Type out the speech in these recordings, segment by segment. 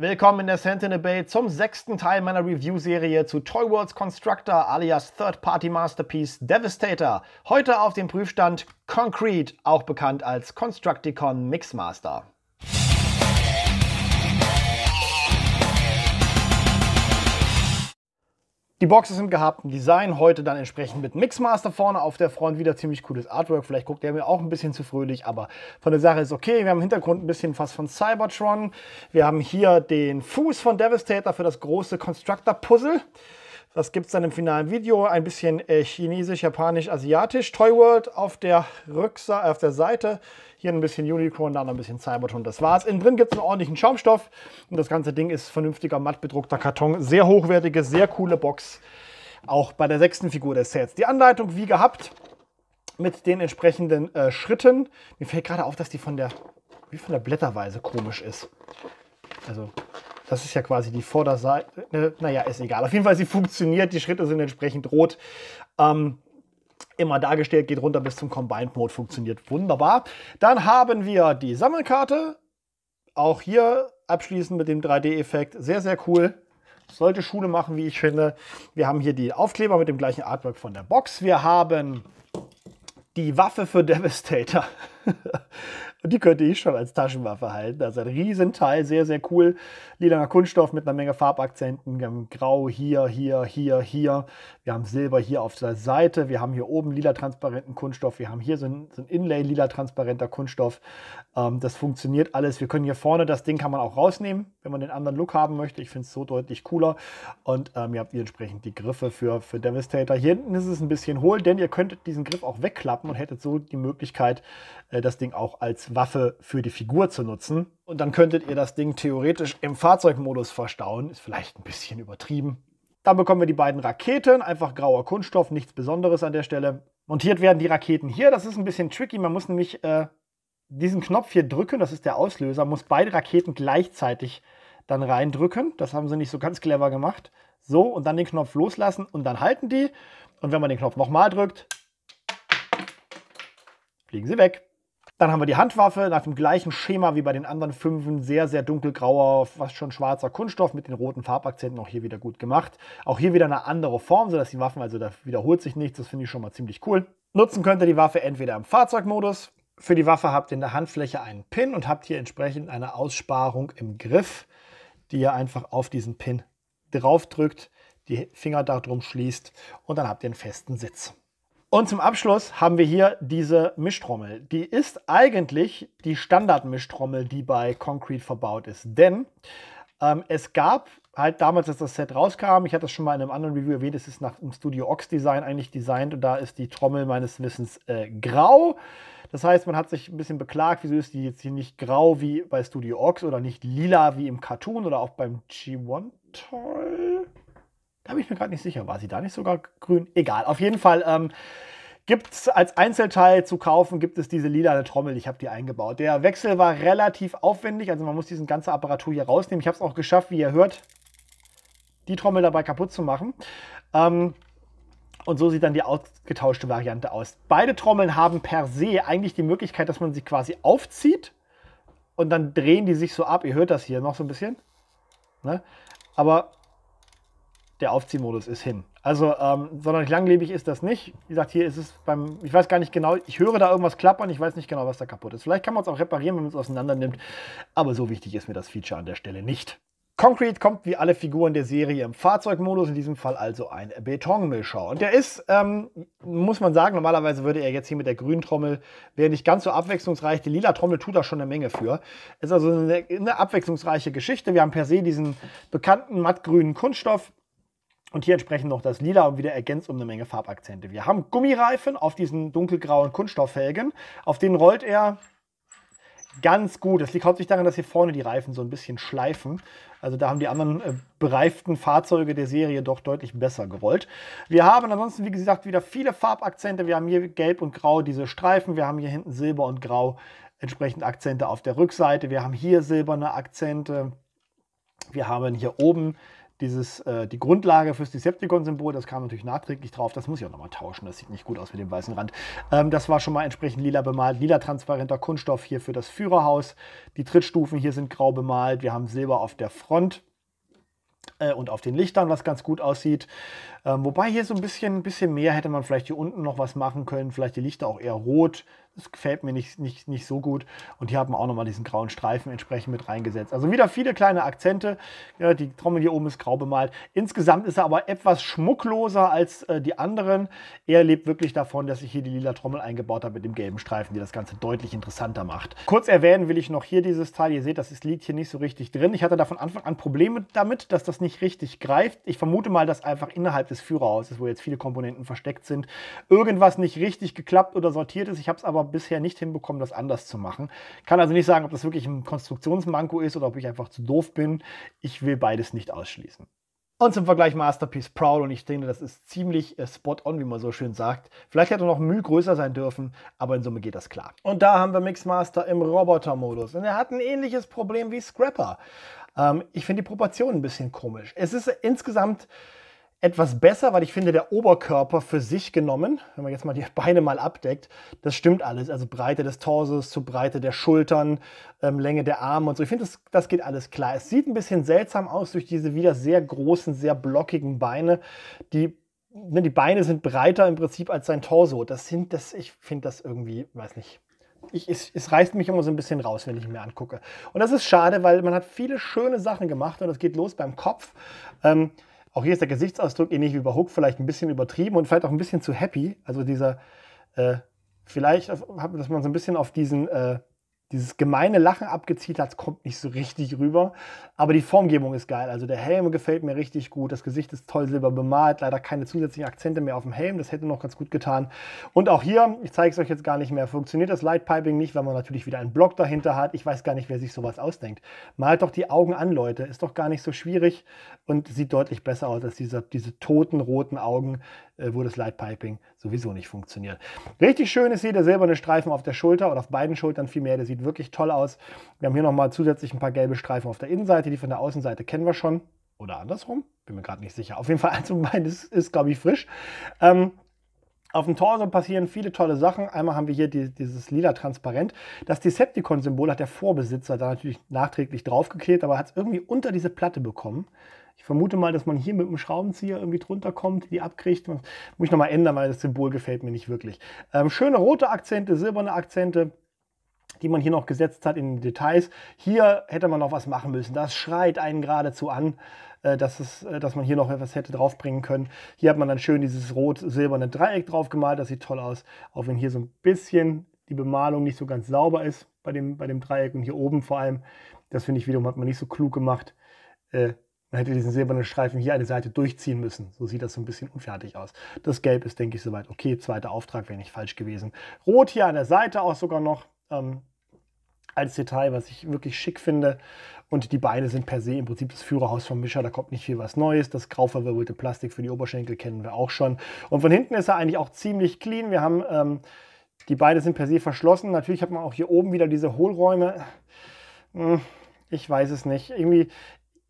Willkommen in der Sentinel Bay zum sechsten Teil meiner Review-Serie zu Toy Worlds Constructor alias Third-Party Masterpiece Devastator. Heute auf dem Prüfstand Concrete, auch bekannt als Constructicon Mixmaster. Die Box ist im gehabten Design, heute dann entsprechend mit Mixmaster vorne auf der Front, wieder ziemlich cooles Artwork, vielleicht guckt der mir auch ein bisschen zu fröhlich, aber von der Sache ist okay. Wir haben im Hintergrund ein bisschen was von Cybertron, wir haben hier den Fuß von Devastator für das große Constructor-Puzzle. Das gibt es dann im finalen Video. Ein bisschen äh, chinesisch, japanisch, asiatisch. Toy World auf der, Rücksa äh, auf der Seite. Hier ein bisschen Unicorn, da noch ein bisschen Cybertron. Das war's. Innen drin gibt es einen ordentlichen Schaumstoff. Und das ganze Ding ist vernünftiger matt bedruckter Karton. Sehr hochwertige, sehr coole Box. Auch bei der sechsten Figur des Sets. Die Anleitung wie gehabt mit den entsprechenden äh, Schritten. Mir fällt gerade auf, dass die von der, wie von der Blätterweise komisch ist. Also das ist ja quasi die Vorderseite. Ne, naja, ist egal. Auf jeden Fall, sie funktioniert. Die Schritte sind entsprechend rot. Ähm, immer dargestellt, geht runter bis zum Combined Mode, funktioniert wunderbar. Dann haben wir die Sammelkarte. Auch hier abschließend mit dem 3D-Effekt. Sehr, sehr cool. Sollte Schule machen, wie ich finde. Wir haben hier die Aufkleber mit dem gleichen Artwork von der Box. Wir haben die Waffe für Devastator. Und die könnte ich schon als Taschenwaffe halten. Also ein Riesenteil, sehr, sehr cool. Lilaner Kunststoff mit einer Menge Farbakzenten. Wir haben Grau hier, hier, hier, hier. Wir haben Silber hier auf der Seite. Wir haben hier oben lila transparenten Kunststoff. Wir haben hier so ein, so ein Inlay lila transparenter Kunststoff. Ähm, das funktioniert alles. Wir können hier vorne, das Ding kann man auch rausnehmen, wenn man den anderen Look haben möchte. Ich finde es so deutlich cooler. Und ähm, ihr habt hier entsprechend die Griffe für, für Devastator. Hier hinten ist es ein bisschen hohl, denn ihr könntet diesen Griff auch wegklappen und hättet so die Möglichkeit, äh, das Ding auch als Waffe für die Figur zu nutzen. Und dann könntet ihr das Ding theoretisch im Fahrzeugmodus verstauen. Ist vielleicht ein bisschen übertrieben. Dann bekommen wir die beiden Raketen, einfach grauer Kunststoff, nichts Besonderes an der Stelle. Montiert werden die Raketen hier, das ist ein bisschen tricky, man muss nämlich äh, diesen Knopf hier drücken, das ist der Auslöser, muss beide Raketen gleichzeitig dann reindrücken. Das haben sie nicht so ganz clever gemacht. So, und dann den Knopf loslassen und dann halten die. Und wenn man den Knopf nochmal drückt, fliegen sie weg. Dann haben wir die Handwaffe nach dem gleichen Schema wie bei den anderen fünf. Sehr, sehr dunkelgrauer, fast schon schwarzer Kunststoff mit den roten Farbakzenten auch hier wieder gut gemacht. Auch hier wieder eine andere Form, sodass die Waffen, also da wiederholt sich nichts. Das finde ich schon mal ziemlich cool. Nutzen könnt ihr die Waffe entweder im Fahrzeugmodus. Für die Waffe habt ihr in der Handfläche einen Pin und habt hier entsprechend eine Aussparung im Griff, die ihr einfach auf diesen Pin draufdrückt, die Finger da drum schließt und dann habt ihr einen festen Sitz. Und zum Abschluss haben wir hier diese Mischtrommel. Die ist eigentlich die Standardmischtrommel, die bei Concrete verbaut ist. Denn ähm, es gab halt damals, als das Set rauskam, ich hatte das schon mal in einem anderen Review erwähnt, es ist nach dem Studio Ox Design eigentlich designt und da ist die Trommel meines Wissens äh, grau. Das heißt, man hat sich ein bisschen beklagt, wieso ist die jetzt hier nicht grau wie bei Studio Ox oder nicht lila wie im Cartoon oder auch beim G1 Toll. Da bin ich mir gerade nicht sicher. War sie da nicht sogar grün? Egal. Auf jeden Fall ähm, gibt es als Einzelteil zu kaufen, gibt es diese lila Trommel. Ich habe die eingebaut. Der Wechsel war relativ aufwendig. Also man muss diesen ganze Apparatur hier rausnehmen. Ich habe es auch geschafft, wie ihr hört, die Trommel dabei kaputt zu machen. Ähm, und so sieht dann die ausgetauschte Variante aus. Beide Trommeln haben per se eigentlich die Möglichkeit, dass man sie quasi aufzieht und dann drehen die sich so ab. Ihr hört das hier noch so ein bisschen. Ne? Aber der Aufziehmodus ist hin. Also ähm, sonderlich langlebig ist das nicht. Wie gesagt, hier ist es beim, ich weiß gar nicht genau, ich höre da irgendwas klappern, ich weiß nicht genau, was da kaputt ist. Vielleicht kann man es auch reparieren, wenn man es auseinander nimmt, aber so wichtig ist mir das Feature an der Stelle nicht. Concrete kommt wie alle Figuren der Serie im Fahrzeugmodus, in diesem Fall also ein Betonmischer. Und der ist, ähm, muss man sagen, normalerweise würde er jetzt hier mit der grünen Trommel, wäre nicht ganz so abwechslungsreich. Die lila Trommel tut da schon eine Menge für. Ist also eine, eine abwechslungsreiche Geschichte. Wir haben per se diesen bekannten mattgrünen Kunststoff und hier entsprechend noch das Lila und wieder ergänzt um eine Menge Farbakzente. Wir haben Gummireifen auf diesen dunkelgrauen Kunststofffelgen. Auf denen rollt er ganz gut. Das liegt hauptsächlich daran, dass hier vorne die Reifen so ein bisschen schleifen. Also da haben die anderen äh, bereiften Fahrzeuge der Serie doch deutlich besser gerollt. Wir haben ansonsten, wie gesagt, wieder viele Farbakzente. Wir haben hier gelb und grau diese Streifen. Wir haben hier hinten silber und grau entsprechend Akzente auf der Rückseite. Wir haben hier silberne Akzente. Wir haben hier oben dieses, äh, die Grundlage fürs Decepticon-Symbol, das kam natürlich nachträglich drauf. Das muss ich auch nochmal tauschen. Das sieht nicht gut aus mit dem weißen Rand. Ähm, das war schon mal entsprechend lila bemalt. Lila transparenter Kunststoff hier für das Führerhaus. Die Trittstufen hier sind grau bemalt. Wir haben Silber auf der Front äh, und auf den Lichtern, was ganz gut aussieht. Ähm, wobei hier so ein bisschen, bisschen mehr hätte man vielleicht hier unten noch was machen können. Vielleicht die Lichter auch eher rot das gefällt mir nicht, nicht, nicht so gut. Und hier haben wir auch nochmal diesen grauen Streifen entsprechend mit reingesetzt. Also wieder viele kleine Akzente. Ja, die Trommel hier oben ist grau bemalt. Insgesamt ist er aber etwas schmuckloser als äh, die anderen. Er lebt wirklich davon, dass ich hier die lila Trommel eingebaut habe mit dem gelben Streifen, die das Ganze deutlich interessanter macht. Kurz erwähnen will ich noch hier dieses Teil. Ihr seht, das ist, liegt hier nicht so richtig drin. Ich hatte da von Anfang an Probleme damit, dass das nicht richtig greift. Ich vermute mal, dass einfach innerhalb des Führerhauses, wo jetzt viele Komponenten versteckt sind, irgendwas nicht richtig geklappt oder sortiert ist. Ich habe es aber bisher nicht hinbekommen, das anders zu machen. Kann also nicht sagen, ob das wirklich ein Konstruktionsmanko ist oder ob ich einfach zu doof bin. Ich will beides nicht ausschließen. Und zum Vergleich Masterpiece Proud und ich denke, das ist ziemlich äh, spot on, wie man so schön sagt. Vielleicht hätte noch Mühe größer sein dürfen, aber in Summe geht das klar. Und da haben wir Mixmaster im Roboter-Modus und er hat ein ähnliches Problem wie Scrapper. Ähm, ich finde die Proportionen ein bisschen komisch. Es ist insgesamt etwas besser, weil ich finde, der Oberkörper für sich genommen, wenn man jetzt mal die Beine mal abdeckt, das stimmt alles. Also Breite des Torsos zu Breite der Schultern, ähm, Länge der Arme und so. Ich finde, das, das geht alles klar. Es sieht ein bisschen seltsam aus durch diese wieder sehr großen, sehr blockigen Beine. Die, ne, die Beine sind breiter im Prinzip als sein Torso. Das sind, das, ich finde das irgendwie, weiß nicht, ich, es, es, reißt mich immer so ein bisschen raus, wenn ich mir angucke. Und das ist schade, weil man hat viele schöne Sachen gemacht und das geht los beim Kopf. Ähm, auch hier ist der Gesichtsausdruck ähnlich wie bei Hook vielleicht ein bisschen übertrieben und vielleicht auch ein bisschen zu happy. Also dieser, äh, vielleicht, auf, dass man so ein bisschen auf diesen äh, dieses gemeine Lachen abgezielt hat, kommt nicht so richtig rüber. Aber die Formgebung ist geil. Also der Helm gefällt mir richtig gut. Das Gesicht ist toll silber bemalt. Leider keine zusätzlichen Akzente mehr auf dem Helm. Das hätte noch ganz gut getan. Und auch hier, ich zeige es euch jetzt gar nicht mehr, funktioniert das Lightpiping nicht, weil man natürlich wieder einen Block dahinter hat. Ich weiß gar nicht, wer sich sowas ausdenkt. Malt doch die Augen an, Leute. Ist doch gar nicht so schwierig und sieht deutlich besser aus als diese, diese toten roten Augen, äh, wo das Lightpiping sowieso nicht funktioniert. Richtig schön ist hier der silberne Streifen auf der Schulter oder auf beiden Schultern vielmehr. Der sieht wirklich toll aus. Wir haben hier nochmal zusätzlich ein paar gelbe Streifen auf der Innenseite. Die von der Außenseite kennen wir schon. Oder andersrum. Bin mir gerade nicht sicher. Auf jeden Fall, also beides ist, glaube ich, frisch. Ähm, auf dem Torso passieren viele tolle Sachen. Einmal haben wir hier die, dieses lila Transparent. Das Decepticon-Symbol hat der Vorbesitzer da natürlich nachträglich draufgeklebt, aber hat es irgendwie unter diese Platte bekommen. Ich vermute mal, dass man hier mit einem Schraubenzieher irgendwie drunter kommt, die abkriegt. Muss ich nochmal ändern, weil das Symbol gefällt mir nicht wirklich. Ähm, schöne rote Akzente, silberne Akzente die man hier noch gesetzt hat in den Details. Hier hätte man noch was machen müssen. Das schreit einen geradezu an, äh, dass, es, äh, dass man hier noch etwas hätte draufbringen können. Hier hat man dann schön dieses rot-silberne Dreieck draufgemalt. Das sieht toll aus, auch wenn hier so ein bisschen die Bemalung nicht so ganz sauber ist bei dem, bei dem Dreieck und hier oben vor allem. Das finde ich wiederum hat man nicht so klug gemacht. Äh, man hätte diesen silbernen Streifen hier eine Seite durchziehen müssen. So sieht das so ein bisschen unfertig aus. Das Gelb ist, denke ich, soweit okay. Zweiter Auftrag wäre nicht falsch gewesen. Rot hier an der Seite auch sogar noch ähm, als Detail, was ich wirklich schick finde. Und die Beine sind per se im Prinzip das Führerhaus vom Mischer. Da kommt nicht viel was Neues. Das grau verwirbelte Plastik für die Oberschenkel kennen wir auch schon. Und von hinten ist er eigentlich auch ziemlich clean. Wir haben, ähm, die Beine sind per se verschlossen. Natürlich hat man auch hier oben wieder diese Hohlräume. Hm ich weiß es nicht. Irgendwie,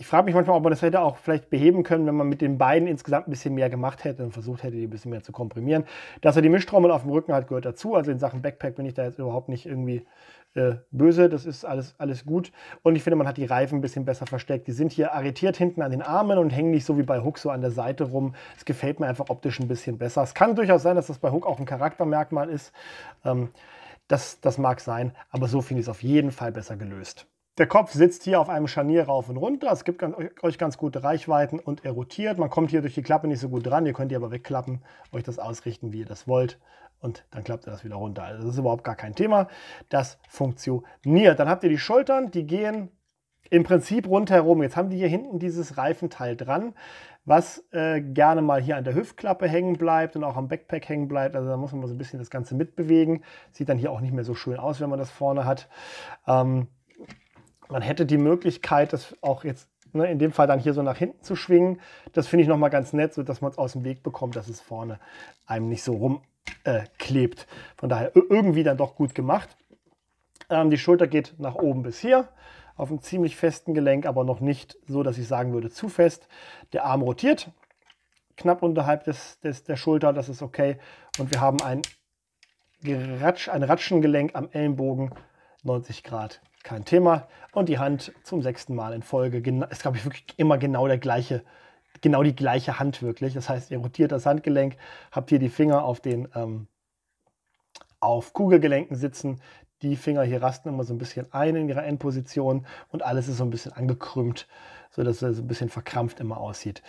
ich frage mich manchmal, ob man das hätte auch vielleicht beheben können, wenn man mit den beiden insgesamt ein bisschen mehr gemacht hätte und versucht hätte, die ein bisschen mehr zu komprimieren. Dass er die Mischtrommel auf dem Rücken hat, gehört dazu. Also in Sachen Backpack bin ich da jetzt überhaupt nicht irgendwie äh, böse. Das ist alles, alles gut. Und ich finde, man hat die Reifen ein bisschen besser versteckt. Die sind hier arretiert hinten an den Armen und hängen nicht so wie bei Hook so an der Seite rum. Es gefällt mir einfach optisch ein bisschen besser. Es kann durchaus sein, dass das bei Hook auch ein Charaktermerkmal ist. Ähm, das, das mag sein, aber so finde ich es auf jeden Fall besser gelöst. Der Kopf sitzt hier auf einem Scharnier rauf und runter. Es gibt euch ganz gute Reichweiten und er rotiert. Man kommt hier durch die Klappe nicht so gut dran. Ihr könnt die aber wegklappen, euch das ausrichten, wie ihr das wollt. Und dann klappt ihr das wieder runter. Also das ist überhaupt gar kein Thema. Das funktioniert. Dann habt ihr die Schultern, die gehen im Prinzip rundherum. Jetzt haben die hier hinten dieses Reifenteil dran, was äh, gerne mal hier an der Hüftklappe hängen bleibt und auch am Backpack hängen bleibt. Also da muss man mal so ein bisschen das Ganze mitbewegen. Sieht dann hier auch nicht mehr so schön aus, wenn man das vorne hat. Ähm, man hätte die Möglichkeit, das auch jetzt ne, in dem Fall dann hier so nach hinten zu schwingen. Das finde ich nochmal ganz nett, so dass man es aus dem Weg bekommt, dass es vorne einem nicht so rumklebt. Äh, Von daher irgendwie dann doch gut gemacht. Ähm, die Schulter geht nach oben bis hier auf einem ziemlich festen Gelenk, aber noch nicht so, dass ich sagen würde, zu fest. Der Arm rotiert knapp unterhalb des, des, der Schulter, das ist okay. Und wir haben ein, Geratsch, ein Ratschengelenk am Ellenbogen 90 Grad kein Thema. Und die Hand zum sechsten Mal in Folge. Es ich, wirklich immer genau der gleiche, genau die gleiche Hand wirklich. Das heißt, ihr rotiert das Handgelenk, habt hier die Finger auf den ähm, auf Kugelgelenken sitzen. Die Finger hier rasten immer so ein bisschen ein in ihrer Endposition und alles ist so ein bisschen angekrümmt sodass so ein bisschen verkrampft immer aussieht.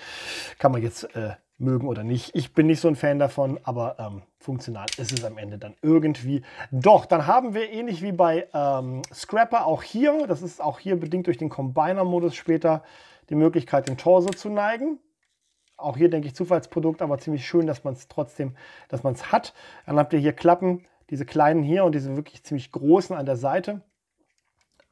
Kann man jetzt äh, mögen oder nicht. Ich bin nicht so ein Fan davon, aber ähm, funktional ist es am Ende dann irgendwie. Doch, dann haben wir ähnlich wie bei ähm, Scrapper auch hier, das ist auch hier bedingt durch den Combiner-Modus später, die Möglichkeit, den Torso zu neigen. Auch hier denke ich Zufallsprodukt, aber ziemlich schön, dass man es trotzdem, dass man es hat. Dann habt ihr hier Klappen, diese kleinen hier und diese wirklich ziemlich großen an der Seite.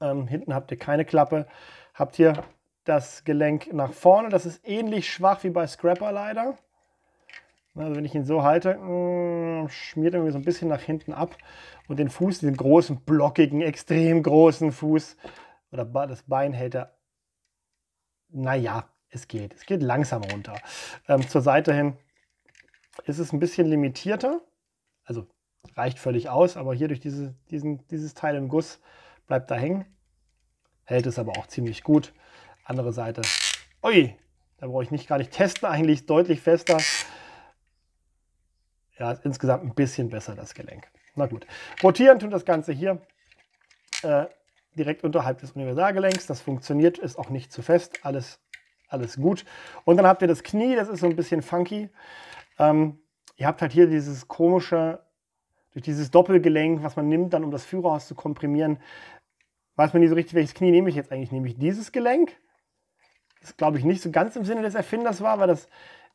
Ähm, hinten habt ihr keine Klappe. Habt ihr das Gelenk nach vorne. Das ist ähnlich schwach wie bei Scrapper leider. Also wenn ich ihn so halte, mm, schmiert er mir so ein bisschen nach hinten ab. Und den Fuß, den großen, blockigen, extrem großen Fuß oder das Bein hält er. Naja, es geht. Es geht langsam runter. Ähm, zur Seite hin ist es ein bisschen limitierter. Also reicht völlig aus, aber hier durch diese, diesen, dieses Teil im Guss bleibt da hängen. Hält es aber auch ziemlich gut. Andere Seite. Ui, da brauche ich nicht gar nicht testen, eigentlich deutlich fester. Ja, ist insgesamt ein bisschen besser das Gelenk. Na gut. Rotieren tut das Ganze hier äh, direkt unterhalb des Universalgelenks. Das funktioniert, ist auch nicht zu fest. Alles, alles gut. Und dann habt ihr das Knie, das ist so ein bisschen funky. Ähm, ihr habt halt hier dieses komische, durch dieses Doppelgelenk, was man nimmt, dann um das Führerhaus zu komprimieren, weiß man nicht so richtig, welches Knie nehme ich jetzt eigentlich. Nehme ich dieses Gelenk das glaube ich nicht so ganz im Sinne des Erfinders war, weil das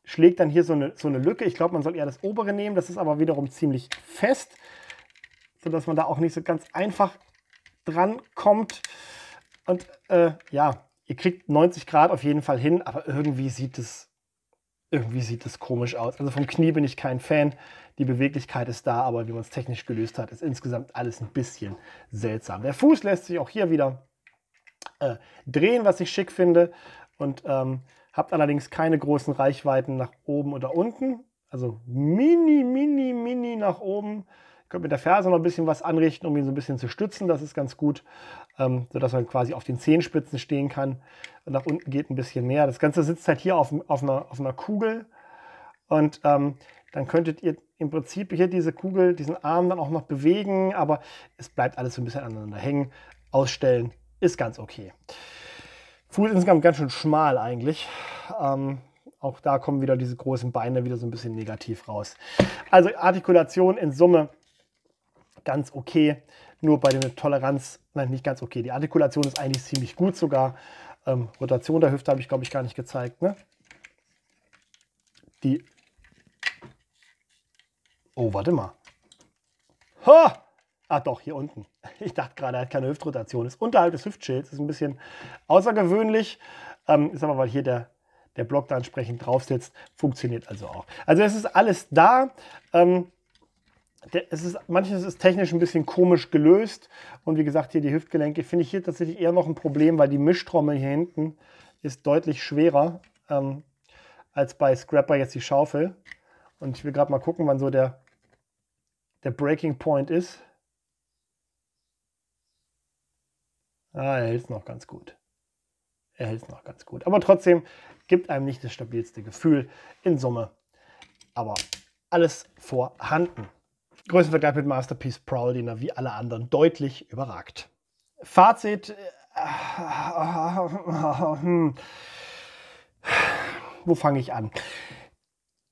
schlägt dann hier so eine, so eine Lücke. Ich glaube, man soll eher das obere nehmen. Das ist aber wiederum ziemlich fest, sodass man da auch nicht so ganz einfach dran kommt. Und äh, ja, ihr kriegt 90 Grad auf jeden Fall hin, aber irgendwie sieht es irgendwie sieht es komisch aus. Also vom Knie bin ich kein Fan. Die Beweglichkeit ist da, aber wie man es technisch gelöst hat, ist insgesamt alles ein bisschen seltsam. Der Fuß lässt sich auch hier wieder äh, drehen, was ich schick finde und ähm, habt allerdings keine großen Reichweiten nach oben oder unten. Also mini, mini, mini nach oben. Ihr könnt mit der Ferse noch ein bisschen was anrichten, um ihn so ein bisschen zu stützen. Das ist ganz gut, ähm, sodass man quasi auf den Zehenspitzen stehen kann. Und nach unten geht ein bisschen mehr. Das Ganze sitzt halt hier auf, auf, einer, auf einer, Kugel. Und ähm, dann könntet ihr im Prinzip hier diese Kugel, diesen Arm dann auch noch bewegen. Aber es bleibt alles so ein bisschen aneinander hängen. Ausstellen ist ganz okay. Fuß insgesamt ganz schön schmal eigentlich. Ähm, auch da kommen wieder diese großen Beine wieder so ein bisschen negativ raus. Also Artikulation in Summe ganz okay. Nur bei der Toleranz, nein, nicht ganz okay. Die Artikulation ist eigentlich ziemlich gut sogar. Ähm, Rotation der Hüfte habe ich, glaube ich, gar nicht gezeigt. Ne? Die. Oh, warte mal. Ha! Ah, doch, hier unten ich dachte gerade, er hat keine Hüftrotation. Ist unterhalb des Hüftschilds, ist ein bisschen außergewöhnlich. Ähm, ist aber, weil hier der, der Block da entsprechend drauf sitzt, funktioniert also auch. Also es ist alles da. Ähm, der, es ist, manches ist technisch ein bisschen komisch gelöst. Und wie gesagt, hier die Hüftgelenke finde ich hier tatsächlich eher noch ein Problem, weil die Mischtrommel hier hinten ist deutlich schwerer ähm, als bei Scrapper jetzt die Schaufel. Und ich will gerade mal gucken, wann so der, der Breaking Point ist. Ah, er hält es noch ganz gut. Er hält es noch ganz gut. Aber trotzdem gibt einem nicht das stabilste Gefühl in Summe. Aber alles vorhanden. Größenvergleich mit Masterpiece Prowl, den er wie alle anderen deutlich überragt. Fazit. Äh, hm. Wo fange ich an?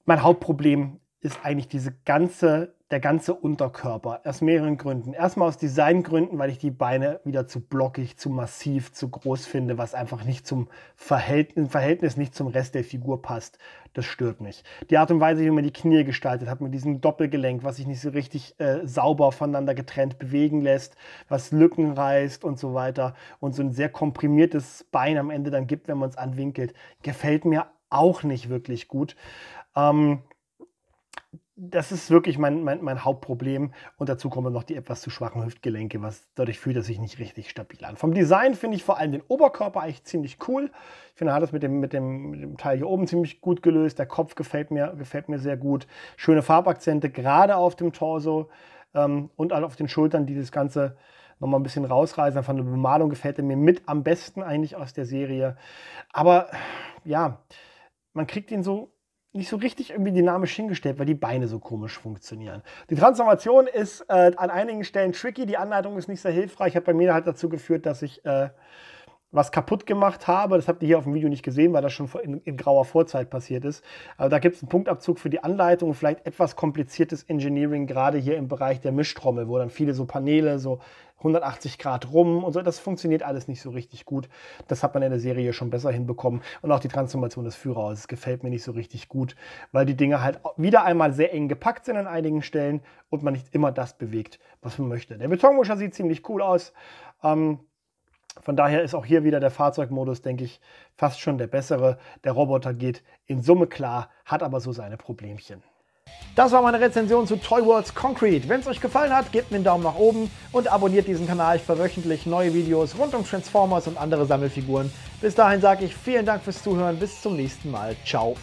Mein Hauptproblem ist eigentlich diese ganze, der ganze Unterkörper. Aus mehreren Gründen. Erstmal aus Designgründen, weil ich die Beine wieder zu blockig, zu massiv, zu groß finde, was einfach nicht zum Verhältnis, Verhältnis nicht zum Rest der Figur passt. Das stört mich. Die Art und Weise, wie man die Knie gestaltet hat, mit diesem Doppelgelenk, was sich nicht so richtig äh, sauber voneinander getrennt bewegen lässt, was Lücken reißt und so weiter und so ein sehr komprimiertes Bein am Ende dann gibt, wenn man es anwinkelt, gefällt mir auch nicht wirklich gut. Ähm, das ist wirklich mein, mein, mein, Hauptproblem. Und dazu kommen noch die etwas zu schwachen Hüftgelenke, was dadurch fühlt er sich nicht richtig stabil an. Vom Design finde ich vor allem den Oberkörper eigentlich ziemlich cool. Ich finde, er hat das mit dem, mit, dem, mit dem Teil hier oben ziemlich gut gelöst. Der Kopf gefällt mir, gefällt mir sehr gut. Schöne Farbakzente, gerade auf dem Torso ähm, und halt auf den Schultern, die das Ganze nochmal ein bisschen rausreißen. Von der Bemalung gefällt er mir mit am besten eigentlich aus der Serie. Aber ja, man kriegt ihn so nicht so richtig irgendwie dynamisch hingestellt, weil die Beine so komisch funktionieren. Die Transformation ist äh, an einigen Stellen tricky, die Anleitung ist nicht sehr hilfreich, hat bei mir halt dazu geführt, dass ich äh, was kaputt gemacht habe. Das habt ihr hier auf dem Video nicht gesehen, weil das schon in, in grauer Vorzeit passiert ist. Aber da gibt es einen Punktabzug für die Anleitung, vielleicht etwas kompliziertes Engineering, gerade hier im Bereich der Mischtrommel, wo dann viele so Paneele, so 180 Grad rum und so. Das funktioniert alles nicht so richtig gut. Das hat man in der Serie schon besser hinbekommen. Und auch die Transformation des Führerhauses gefällt mir nicht so richtig gut, weil die Dinge halt wieder einmal sehr eng gepackt sind an einigen Stellen und man nicht immer das bewegt, was man möchte. Der Betonmuscher sieht ziemlich cool aus. Ähm, von daher ist auch hier wieder der Fahrzeugmodus, denke ich, fast schon der bessere. Der Roboter geht in Summe klar, hat aber so seine Problemchen. Das war meine Rezension zu Toy Worlds Concrete. Wenn es euch gefallen hat, gebt mir einen Daumen nach oben und abonniert diesen Kanal. Ich veröffentliche neue Videos rund um Transformers und andere Sammelfiguren. Bis dahin sage ich vielen Dank fürs Zuhören. Bis zum nächsten Mal. Ciao.